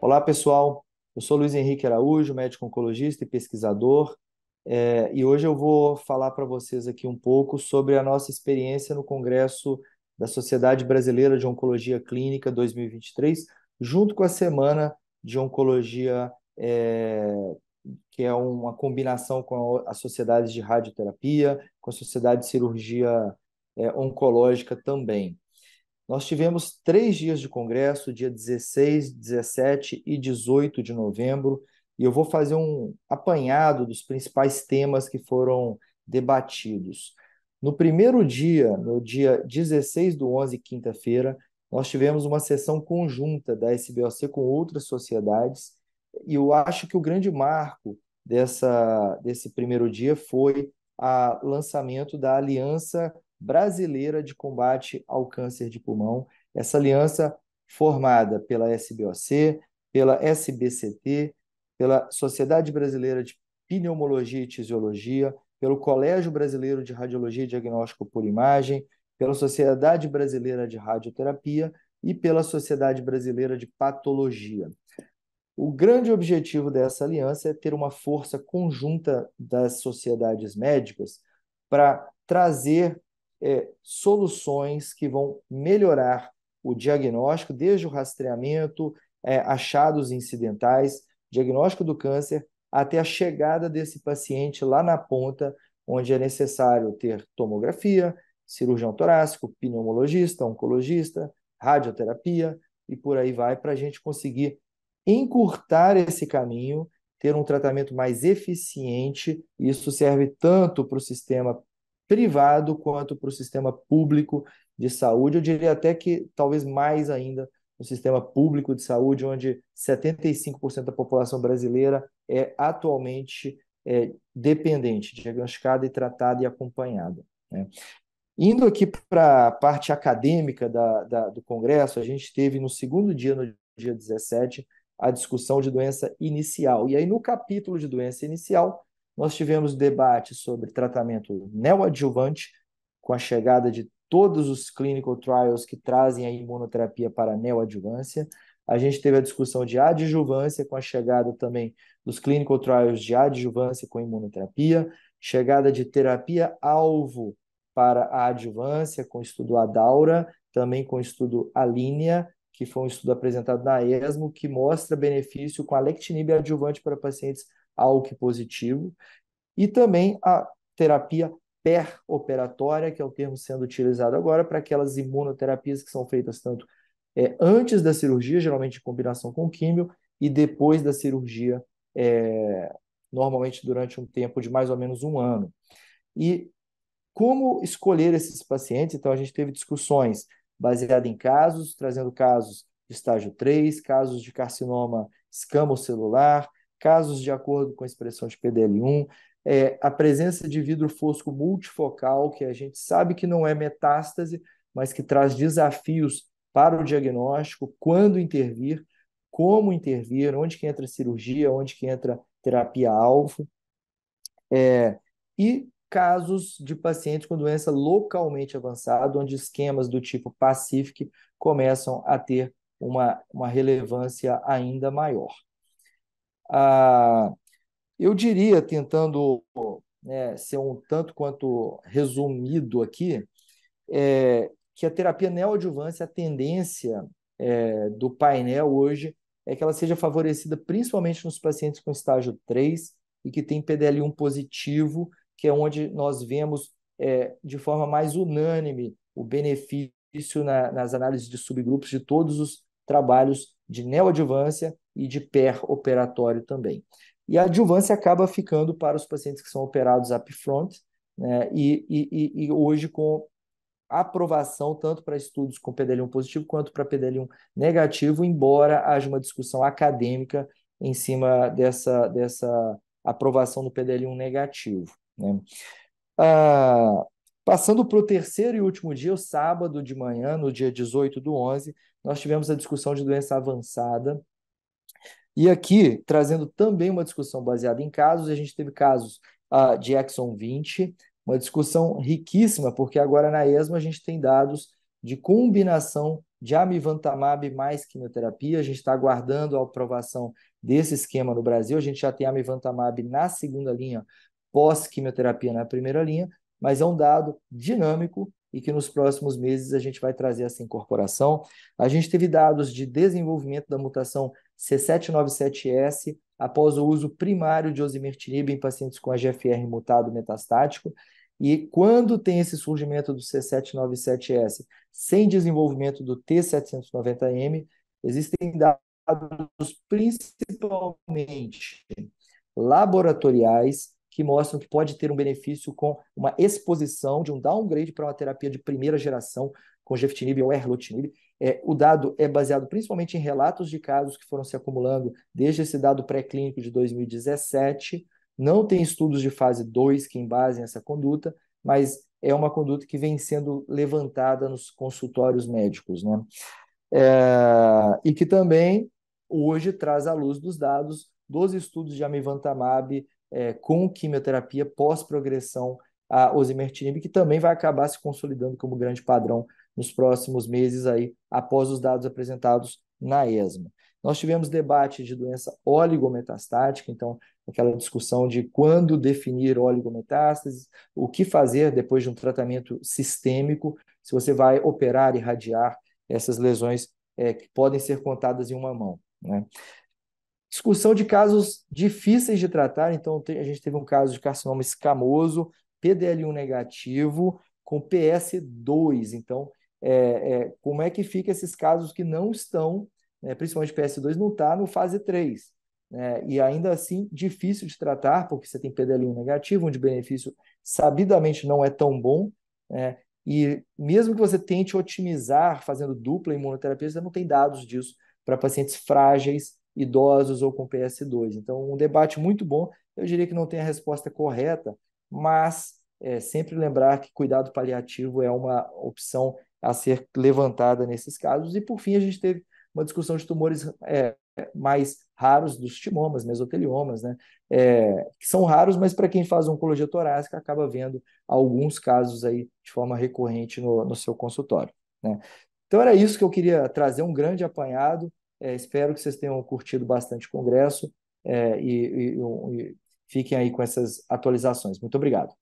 Olá, pessoal. Eu sou Luiz Henrique Araújo, médico oncologista e pesquisador, é, e hoje eu vou falar para vocês aqui um pouco sobre a nossa experiência no Congresso da Sociedade Brasileira de Oncologia Clínica 2023, junto com a Semana de Oncologia, é, que é uma combinação com as sociedades de radioterapia, com a Sociedade de Cirurgia é, Oncológica também. Nós tivemos três dias de congresso, dia 16, 17 e 18 de novembro, e eu vou fazer um apanhado dos principais temas que foram debatidos. No primeiro dia, no dia 16 do 11, quinta-feira, nós tivemos uma sessão conjunta da SBOC com outras sociedades, e eu acho que o grande marco dessa, desse primeiro dia foi o lançamento da Aliança Brasileira de Combate ao Câncer de Pulmão. Essa aliança formada pela SBOC, pela SBCT, pela Sociedade Brasileira de Pneumologia e Tisiologia, pelo Colégio Brasileiro de Radiologia e Diagnóstico por Imagem, pela Sociedade Brasileira de Radioterapia e pela Sociedade Brasileira de Patologia. O grande objetivo dessa aliança é ter uma força conjunta das sociedades médicas para trazer é, soluções que vão melhorar o diagnóstico, desde o rastreamento, é, achados incidentais, diagnóstico do câncer, até a chegada desse paciente lá na ponta, onde é necessário ter tomografia, cirurgião torácico, pneumologista, oncologista, radioterapia e por aí vai, para a gente conseguir encurtar esse caminho, ter um tratamento mais eficiente. Isso serve tanto para o sistema privado quanto para o sistema público de saúde. Eu diria até que talvez mais ainda no sistema público de saúde, onde 75% da população brasileira é atualmente é, dependente, diagnosticada e tratada e acompanhada. Né? Indo aqui para a parte acadêmica da, da, do Congresso, a gente teve no segundo dia, no dia 17, a discussão de doença inicial. E aí, no capítulo de doença inicial, nós tivemos debate sobre tratamento neoadjuvante, com a chegada de todos os clinical trials que trazem a imunoterapia para a neoadjuvância. A gente teve a discussão de adjuvância, com a chegada também dos clinical trials de adjuvância com imunoterapia, chegada de terapia-alvo para a adjuvância, com o estudo ADAURA, também com o estudo ALINEA, que foi um estudo apresentado na ESMO, que mostra benefício com a lectinib adjuvante para pacientes ALK é positivo, e também a terapia pré operatória que é o termo sendo utilizado agora para aquelas imunoterapias que são feitas tanto é, antes da cirurgia, geralmente em combinação com químio, e depois da cirurgia, é, normalmente durante um tempo de mais ou menos um ano. E como escolher esses pacientes? Então, a gente teve discussões baseadas em casos, trazendo casos de estágio 3, casos de carcinoma escamocelular, celular casos de acordo com a expressão de PDL1, é, a presença de vidro fosco multifocal, que a gente sabe que não é metástase, mas que traz desafios para o diagnóstico, quando intervir, como intervir, onde que entra cirurgia, onde que entra terapia-alvo, é, e casos de pacientes com doença localmente avançada, onde esquemas do tipo Pacific começam a ter uma, uma relevância ainda maior eu diria, tentando né, ser um tanto quanto resumido aqui, é, que a terapia neoadjuvância, a tendência é, do painel hoje é que ela seja favorecida principalmente nos pacientes com estágio 3 e que tem PDL1 positivo, que é onde nós vemos é, de forma mais unânime o benefício na, nas análises de subgrupos de todos os trabalhos de neoadjuvância e de pé-operatório também. E a adjuvância acaba ficando para os pacientes que são operados upfront, né, e, e, e hoje com aprovação tanto para estudos com PDL1 positivo quanto para PDL1 negativo, embora haja uma discussão acadêmica em cima dessa, dessa aprovação do PDL1 negativo. Né? Ah, passando para o terceiro e último dia, o sábado de manhã, no dia 18 do 11, nós tivemos a discussão de doença avançada e aqui, trazendo também uma discussão baseada em casos, a gente teve casos uh, de Exxon 20, uma discussão riquíssima, porque agora na ESMA a gente tem dados de combinação de amivantamab mais quimioterapia. A gente está aguardando a aprovação desse esquema no Brasil. A gente já tem amivantamab na segunda linha, pós-quimioterapia na primeira linha, mas é um dado dinâmico e que nos próximos meses a gente vai trazer essa incorporação. A gente teve dados de desenvolvimento da mutação C797S após o uso primário de osimertinib em pacientes com AGFR mutado metastático. E quando tem esse surgimento do C797S sem desenvolvimento do T790M, existem dados principalmente laboratoriais que mostram que pode ter um benefício com uma exposição de um downgrade para uma terapia de primeira geração com Geftinib ou Erlotinib, é, o dado é baseado principalmente em relatos de casos que foram se acumulando desde esse dado pré-clínico de 2017. Não tem estudos de fase 2 que embasem essa conduta, mas é uma conduta que vem sendo levantada nos consultórios médicos, né? É, e que também hoje traz à luz dos dados dos estudos de amivantamab é, com quimioterapia pós-progressão a osimertinib, que também vai acabar se consolidando como grande padrão nos próximos meses aí, após os dados apresentados na ESMA. Nós tivemos debate de doença oligometastática, então aquela discussão de quando definir oligometástases, o que fazer depois de um tratamento sistêmico, se você vai operar e irradiar essas lesões é, que podem ser contadas em uma mão. Né? Discussão de casos difíceis de tratar, então a gente teve um caso de carcinoma escamoso, PDL1 negativo, com PS2, então é, é, como é que fica esses casos que não estão, né, principalmente PS2, não está no fase 3. Né, e ainda assim, difícil de tratar, porque você tem PDL1 negativo, onde o benefício sabidamente não é tão bom. Né, e mesmo que você tente otimizar fazendo dupla imunoterapia, você não tem dados disso para pacientes frágeis, idosos ou com PS2. Então, um debate muito bom. Eu diria que não tem a resposta correta, mas é, sempre lembrar que cuidado paliativo é uma opção a ser levantada nesses casos. E, por fim, a gente teve uma discussão de tumores é, mais raros, dos timomas, mesoteliomas, né? É, que são raros, mas para quem faz oncologia torácica acaba vendo alguns casos aí de forma recorrente no, no seu consultório. Né? Então era isso que eu queria trazer, um grande apanhado. É, espero que vocês tenham curtido bastante o congresso é, e, e, e fiquem aí com essas atualizações. Muito obrigado.